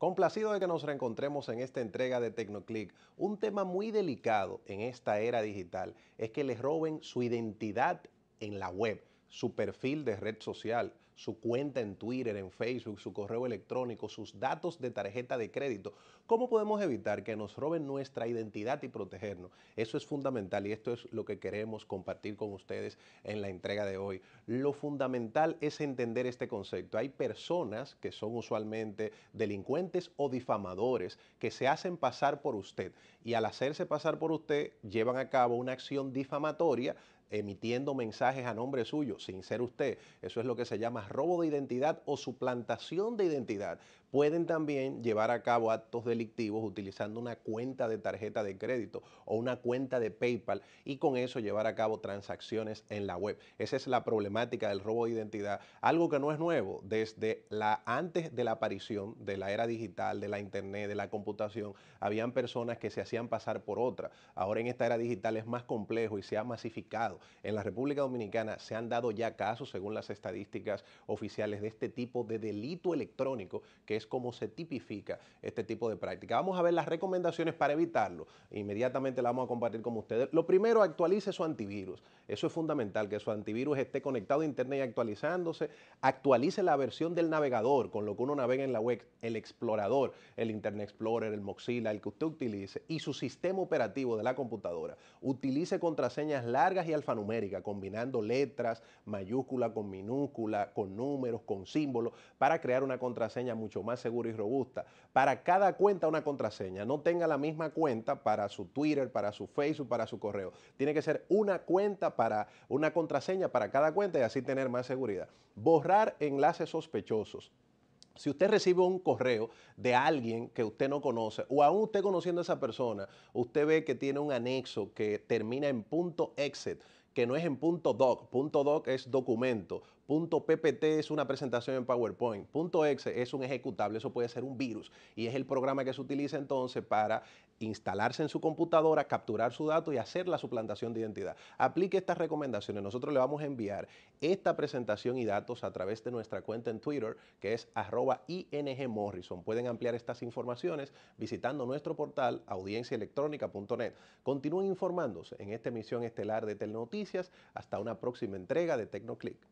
Complacido de que nos reencontremos en esta entrega de TecnoClick. Un tema muy delicado en esta era digital es que les roben su identidad en la web, su perfil de red social, su cuenta en Twitter, en Facebook, su correo electrónico, sus datos de tarjeta de crédito. ¿Cómo podemos evitar que nos roben nuestra identidad y protegernos? Eso es fundamental y esto es lo que queremos compartir con ustedes en la entrega de hoy. Lo fundamental es entender este concepto. Hay personas que son usualmente delincuentes o difamadores que se hacen pasar por usted y al hacerse pasar por usted llevan a cabo una acción difamatoria emitiendo mensajes a nombre suyo, sin ser usted. Eso es lo que se llama robo de identidad o suplantación de identidad. Pueden también llevar a cabo actos delictivos utilizando una cuenta de tarjeta de crédito o una cuenta de PayPal y con eso llevar a cabo transacciones en la web. Esa es la problemática del robo de identidad, algo que no es nuevo desde antes de la aparición de la era digital, de la internet, de la computación, habían personas que se hacían pasar por otra. Ahora en esta era digital es más complejo y se ha masificado en la República Dominicana se han dado ya casos, según las estadísticas oficiales, de este tipo de delito electrónico, que es como se tipifica este tipo de práctica. Vamos a ver las recomendaciones para evitarlo. Inmediatamente la vamos a compartir con ustedes. Lo primero, actualice su antivirus. Eso es fundamental, que su antivirus esté conectado a Internet y actualizándose. Actualice la versión del navegador con lo que uno navega en la web, el explorador, el Internet Explorer, el Mozilla, el que usted utilice, y su sistema operativo de la computadora. Utilice contraseñas largas y alfabéticas numérica, combinando letras, mayúsculas con minúscula, con números, con símbolos, para crear una contraseña mucho más segura y robusta. Para cada cuenta una contraseña. No tenga la misma cuenta para su Twitter, para su Facebook, para su correo. Tiene que ser una cuenta para, una contraseña para cada cuenta y así tener más seguridad. Borrar enlaces sospechosos. Si usted recibe un correo de alguien que usted no conoce, o aún usted conociendo a esa persona, usted ve que tiene un anexo que termina en punto exit que no es en .doc. .doc es documento. Punto .ppt es una presentación en PowerPoint. .exe es un ejecutable, eso puede ser un virus. Y es el programa que se utiliza entonces para instalarse en su computadora, capturar su dato y hacer la suplantación de identidad. Aplique estas recomendaciones. Nosotros le vamos a enviar esta presentación y datos a través de nuestra cuenta en Twitter, que es arroba ingmorrison. Pueden ampliar estas informaciones visitando nuestro portal audienciaelectrónica.net. Continúen informándose en esta emisión estelar de Telenotí. Hasta una próxima entrega de TecnoClick.